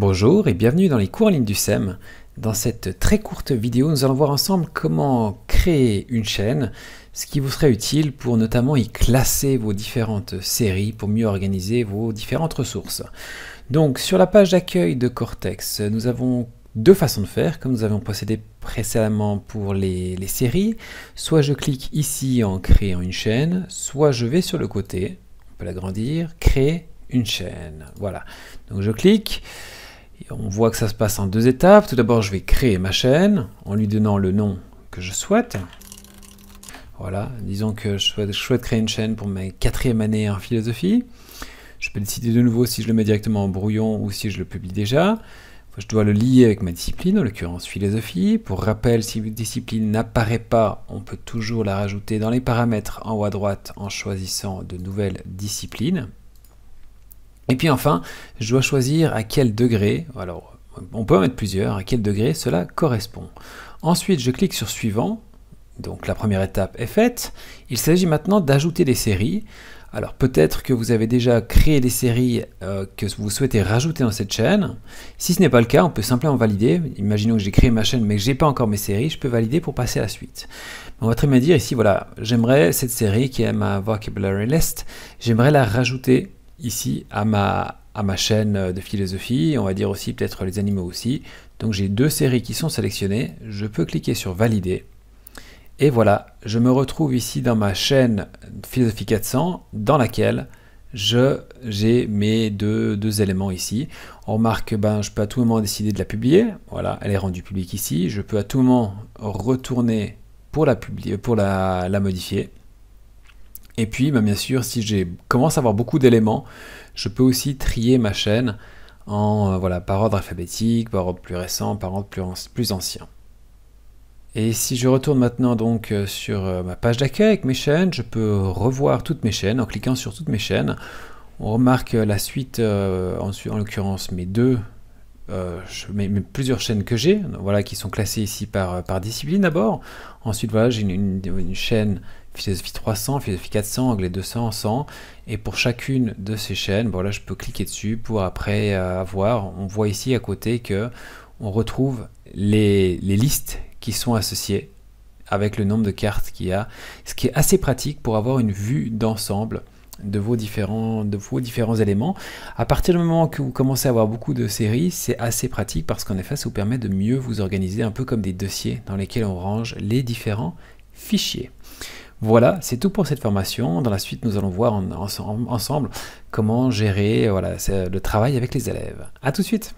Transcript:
Bonjour et bienvenue dans les cours en ligne du SEM. Dans cette très courte vidéo, nous allons voir ensemble comment créer une chaîne, ce qui vous serait utile pour notamment y classer vos différentes séries pour mieux organiser vos différentes ressources. Donc sur la page d'accueil de Cortex, nous avons deux façons de faire, comme nous avons procédé précédemment pour les, les séries. Soit je clique ici en créant une chaîne, soit je vais sur le côté, on peut l'agrandir, créer une chaîne. Voilà, donc je clique on voit que ça se passe en deux étapes. Tout d'abord, je vais créer ma chaîne en lui donnant le nom que je souhaite. Voilà, disons que je souhaite, créer une chaîne pour ma quatrième année en philosophie. Je peux décider de nouveau si je le mets directement en brouillon ou si je le publie déjà. Je dois le lier avec ma discipline, en l'occurrence philosophie. Pour rappel, si une discipline n'apparaît pas, on peut toujours la rajouter dans les paramètres en haut à droite en choisissant de nouvelles disciplines. Et puis enfin, je dois choisir à quel degré, alors on peut en mettre plusieurs, à quel degré cela correspond. Ensuite, je clique sur suivant, donc la première étape est faite. Il s'agit maintenant d'ajouter des séries. Alors peut-être que vous avez déjà créé des séries euh, que vous souhaitez rajouter dans cette chaîne. Si ce n'est pas le cas, on peut simplement valider. Imaginons que j'ai créé ma chaîne mais que j'ai pas encore mes séries, je peux valider pour passer à la suite. On va très bien dire ici, voilà, j'aimerais cette série qui est ma vocabulary list, j'aimerais la rajouter ici à ma, à ma chaîne de philosophie, on va dire aussi peut-être les animaux aussi. Donc j'ai deux séries qui sont sélectionnées, je peux cliquer sur valider. Et voilà, je me retrouve ici dans ma chaîne Philosophie 400, dans laquelle je j'ai mes deux, deux, éléments ici. On remarque que ben, je peux à tout moment décider de la publier. Voilà, elle est rendue publique ici. Je peux à tout moment retourner pour la, publier, pour la, la modifier. Et puis, bah, bien sûr, si j'ai commence à avoir beaucoup d'éléments, je peux aussi trier ma chaîne en euh, voilà, par ordre alphabétique, par ordre plus récent, par ordre plus, plus ancien. Et si je retourne maintenant donc euh, sur euh, ma page d'accueil avec mes chaînes, je peux revoir toutes mes chaînes en cliquant sur toutes mes chaînes. On remarque la suite, en, en l'occurrence mes deux euh, je mets, plusieurs chaînes que j'ai, voilà, qui sont classées ici par, euh, discipline d'abord. Ensuite, voilà, j'ai une, chaîne philosophie 300, philosophie 400, anglais 200, 100. Et pour chacune de ces chaînes, voilà, je peux cliquer dessus pour après euh, avoir, on voit ici à côté que on retrouve les, les listes qui sont associées avec le nombre de cartes qu'il y a, ce qui est assez pratique pour avoir une vue d'ensemble de vos, différents, de vos différents éléments. À partir du moment que vous commencez à avoir beaucoup de séries, c'est assez pratique parce qu'en effet, ça vous permet de mieux vous organiser un peu comme des dossiers dans lesquels on range les différents fichiers. Voilà, c'est tout pour cette formation. Dans la suite, nous allons voir ensemble comment gérer voilà, le travail avec les élèves. A tout de suite